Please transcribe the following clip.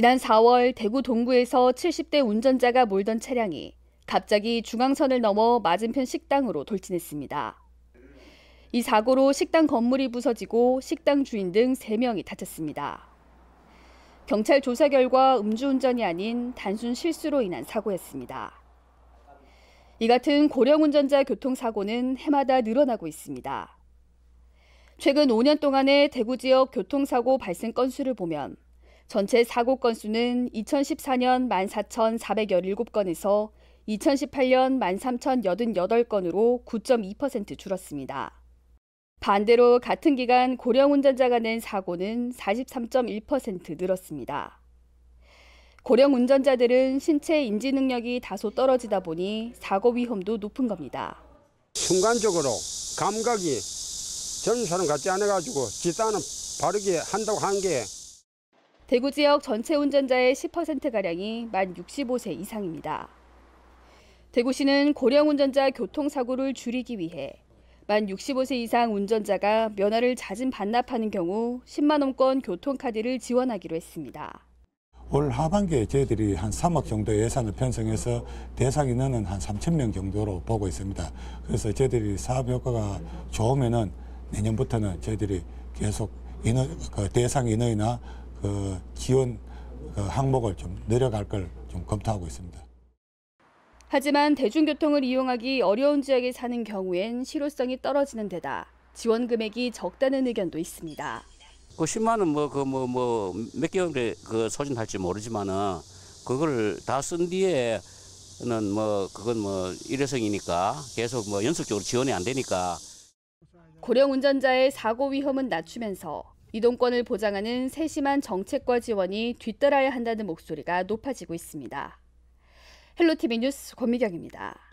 지난 4월 대구 동구에서 70대 운전자가 몰던 차량이 갑자기 중앙선을 넘어 맞은편 식당으로 돌진했습니다. 이 사고로 식당 건물이 부서지고 식당 주인 등 3명이 다쳤습니다. 경찰 조사 결과 음주운전이 아닌 단순 실수로 인한 사고였습니다. 이 같은 고령 운전자 교통사고는 해마다 늘어나고 있습니다. 최근 5년 동안의 대구 지역 교통사고 발생 건수를 보면 전체 사고 건수는 2014년 14,417건에서 2018년 13,088건으로 9.2% 줄었습니다. 반대로 같은 기간 고령 운전자가 낸 사고는 43.1% 늘었습니다. 고령 운전자들은 신체 인지 능력이 다소 떨어지다 보니 사고 위험도 높은 겁니다. 순간적으로 감각이 젊은 사람 같지 않아가지고 지사는 바르게 한다고 한게 대구 지역 전체 운전자의 10%가량이 만 65세 이상입니다. 대구시는 고령 운전자 교통사고를 줄이기 위해 만 65세 이상 운전자가 면허를 잦은 반납하는 경우 10만 원권 교통카드를 지원하기로 했습니다. 올 하반기에 저희들이 한 3억 정도 예산을 편성해서 대상 인원은 한 3천 명 정도로 보고 있습니다. 그래서 저희들이 사업 효과가 좋으면 내년부터는 저희들이 계속 인원, 그 대상 인원이나 그 지원 그 항목을 좀 내려갈 걸 좀 검토하고 있습니다. 하지만 대중교통을 이용하기 어려운 지역에 사는 경우엔 실효성이 떨어지는 데다 지원 금액이 적다는 의견도 있습니다. 그 10만 원뭐그 뭐 뭐 몇 개월에 그, 그 소진할지 모르지만은 그걸 다 쓴 뒤에는 뭐 그건 뭐 일회성이니까 계속 뭐 연속적으로 지원이 안 되니까 고령 운전자의 사고 위험은 낮추면서 이동권을 보장하는 세심한 정책과 지원이 뒤따라야 한다는 목소리가 높아지고 있습니다. 헬로티비 뉴스 권미경입니다.